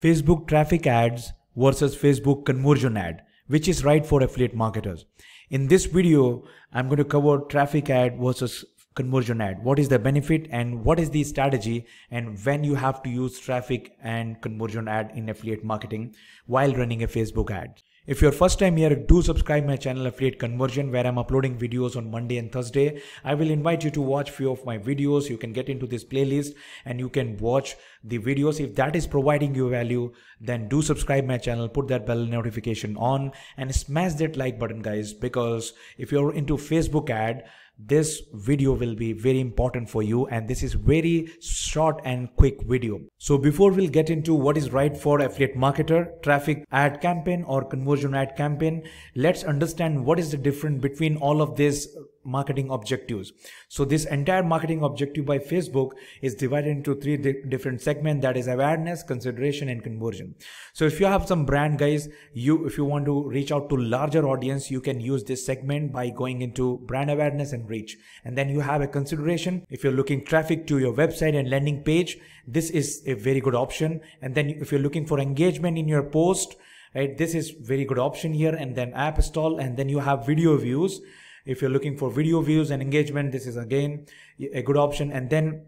Facebook traffic ads versus Facebook conversion ad, which is right for affiliate marketers. In this video, I'm going to cover traffic ad versus conversion ad. What is the benefit and what is the strategy and when you have to use traffic and conversion ad in affiliate marketing while running a Facebook ad. If you're first time here, do subscribe my channel Affiliate Conversion where I'm uploading videos on Monday and Thursday. I will invite you to watch few of my videos. You can get into this playlist and you can watch the videos. If that is providing you value, then do subscribe my channel, put that bell notification on and smash that like button guys because if you're into Facebook ad, this video will be very important for you and this is very short and quick video. So before we'll get into what is right for affiliate marketer, traffic ad campaign or conversion ad campaign, let's understand what is the difference between all of this marketing objectives. So this entire marketing objective by Facebook is divided into three di different segments that is awareness, consideration and conversion. So if you have some brand guys, you if you want to reach out to larger audience, you can use this segment by going into brand awareness and reach. And then you have a consideration if you're looking traffic to your website and landing page, this is a very good option. And then if you're looking for engagement in your post, right, this is very good option here and then app install. and then you have video views if you're looking for video views and engagement, this is again a good option. And then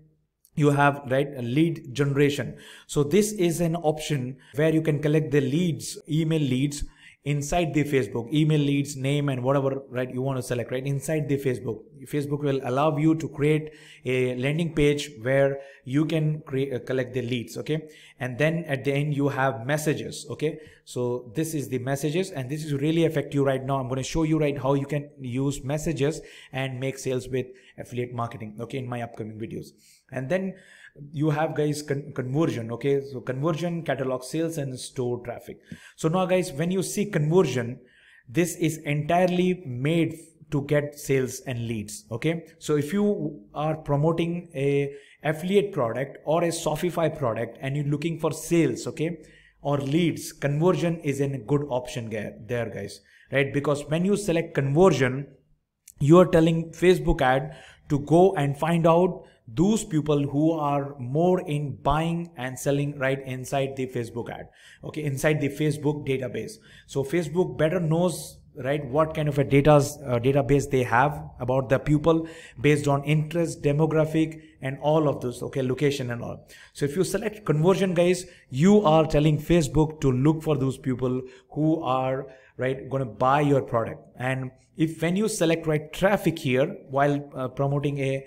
you have right lead generation. So this is an option where you can collect the leads, email leads inside the Facebook, email leads, name and whatever, right, you want to select, right, inside the Facebook. Facebook will allow you to create a landing page where you can create, uh, collect the leads, okay? And then at the end, you have messages, okay? So this is the messages and this is really affect you right now. I'm going to show you right how you can use messages and make sales with affiliate marketing, okay, in my upcoming videos. And then you have guys con conversion okay so conversion catalog sales and store traffic so now guys when you see conversion this is entirely made to get sales and leads okay so if you are promoting a affiliate product or a shopify product and you're looking for sales okay or leads conversion is a good option there guys right because when you select conversion you are telling facebook ad to go and find out those people who are more in buying and selling right inside the Facebook ad, okay, inside the Facebook database. So Facebook better knows right what kind of a data's uh, database they have about the pupil based on interest demographic and all of those okay location and all so if you select conversion guys you are telling facebook to look for those people who are right going to buy your product and if when you select right traffic here while uh, promoting a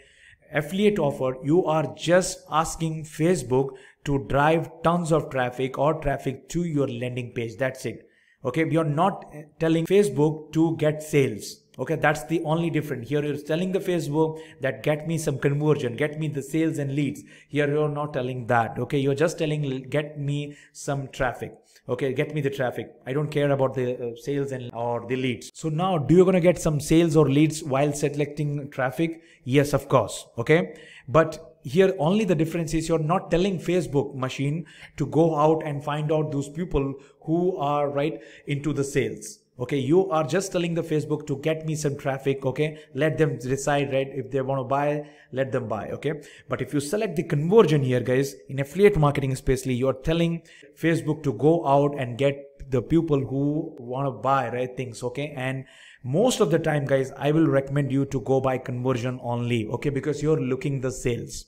affiliate offer, you are just asking Facebook to drive tons of traffic or traffic to your landing page. That's it. Okay. You're not telling Facebook to get sales. Okay. That's the only difference. Here you're telling the Facebook that get me some conversion, get me the sales and leads. Here you're not telling that. Okay. You're just telling get me some traffic okay get me the traffic i don't care about the uh, sales and or the leads so now do you going to get some sales or leads while selecting traffic yes of course okay but here only the difference is you're not telling facebook machine to go out and find out those people who are right into the sales okay you are just telling the facebook to get me some traffic okay let them decide right if they want to buy let them buy okay but if you select the conversion here guys in affiliate marketing especially you're telling facebook to go out and get the people who want to buy right things okay and most of the time guys i will recommend you to go by conversion only okay because you're looking the sales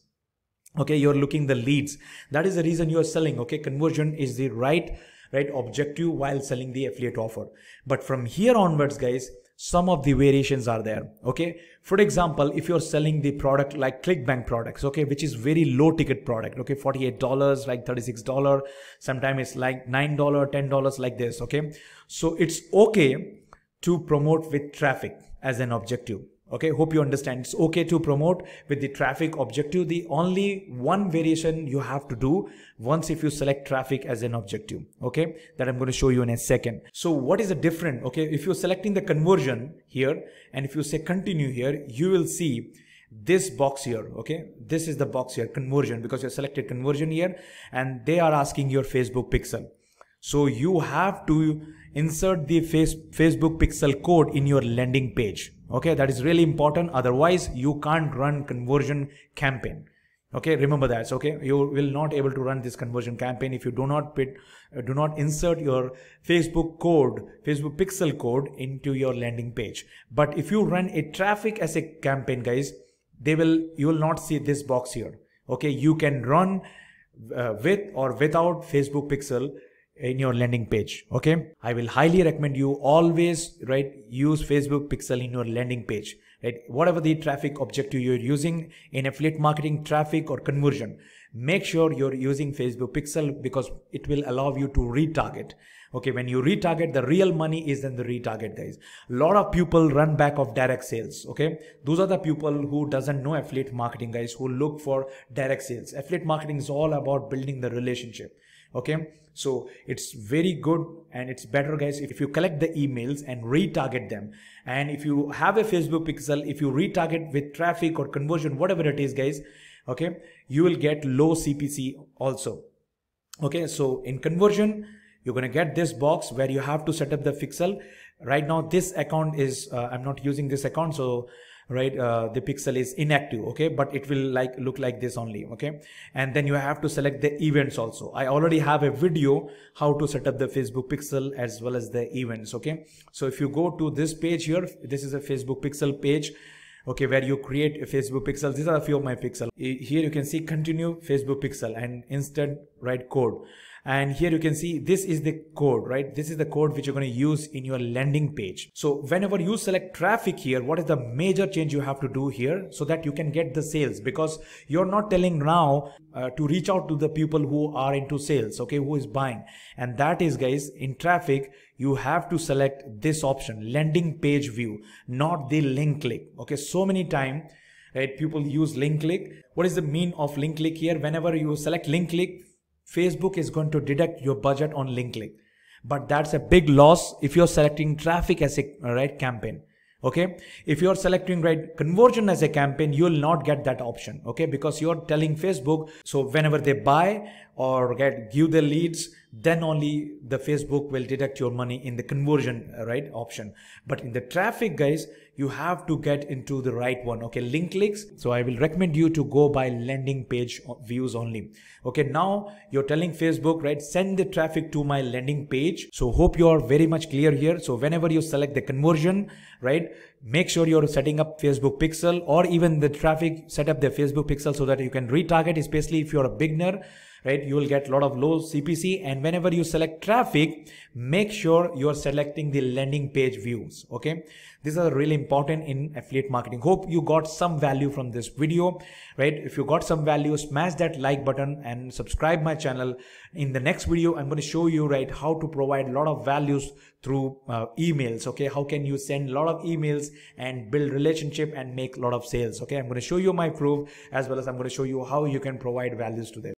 okay you're looking the leads that is the reason you're selling okay conversion is the right right objective while selling the affiliate offer but from here onwards guys some of the variations are there okay for example if you're selling the product like clickbank products okay which is very low ticket product okay $48 like $36 sometimes it's like $9 $10 like this okay so it's okay to promote with traffic as an objective okay hope you understand it's okay to promote with the traffic objective the only one variation you have to do once if you select traffic as an objective okay that i'm going to show you in a second so what is the different okay if you're selecting the conversion here and if you say continue here you will see this box here okay this is the box here conversion because you selected conversion here and they are asking your facebook pixel so you have to insert the face, facebook pixel code in your landing page okay that is really important otherwise you can't run conversion campaign okay remember that okay you will not able to run this conversion campaign if you do not put, uh, do not insert your facebook code facebook pixel code into your landing page but if you run a traffic as a campaign guys they will you will not see this box here okay you can run uh, with or without facebook pixel in your landing page okay i will highly recommend you always right use facebook pixel in your landing page right whatever the traffic objective you're using in affiliate marketing traffic or conversion make sure you're using facebook pixel because it will allow you to retarget okay when you retarget the real money is in the retarget guys a lot of people run back of direct sales okay those are the people who doesn't know affiliate marketing guys who look for direct sales affiliate marketing is all about building the relationship okay so it's very good and it's better guys if you collect the emails and retarget them and if you have a facebook pixel if you retarget with traffic or conversion whatever it is guys okay you will get low cpc also okay so in conversion you're going to get this box where you have to set up the pixel right now this account is uh, i'm not using this account so right uh, the pixel is inactive okay but it will like look like this only okay and then you have to select the events also i already have a video how to set up the facebook pixel as well as the events okay so if you go to this page here this is a facebook pixel page okay where you create a facebook pixel these are a few of my pixel here you can see continue facebook pixel and instead write code and here you can see this is the code, right? This is the code which you're going to use in your landing page. So whenever you select traffic here, what is the major change you have to do here so that you can get the sales because you're not telling now uh, to reach out to the people who are into sales, okay, who is buying. And that is guys in traffic, you have to select this option landing page view, not the link click. Okay. So many time right people use link click what is the mean of link click here whenever you select link click Facebook is going to deduct your budget on LinkedIn. But that's a big loss if you're selecting traffic as a right campaign. Okay. If you're selecting right conversion as a campaign, you'll not get that option. Okay. Because you're telling Facebook. So whenever they buy or get, give the leads, then only the facebook will deduct your money in the conversion uh, right option but in the traffic guys you have to get into the right one okay link clicks so i will recommend you to go by landing page views only okay now you're telling facebook right send the traffic to my landing page so hope you are very much clear here so whenever you select the conversion right make sure you're setting up Facebook pixel or even the traffic set up their Facebook pixel so that you can retarget especially if you're a beginner right you will get a lot of low CPC and whenever you select traffic make sure you're selecting the landing page views okay these are really important in affiliate marketing. Hope you got some value from this video, right? If you got some value, smash that like button and subscribe my channel. In the next video, I'm going to show you, right, how to provide a lot of values through uh, emails. Okay. How can you send a lot of emails and build relationship and make a lot of sales? Okay. I'm going to show you my proof as well as I'm going to show you how you can provide values to them.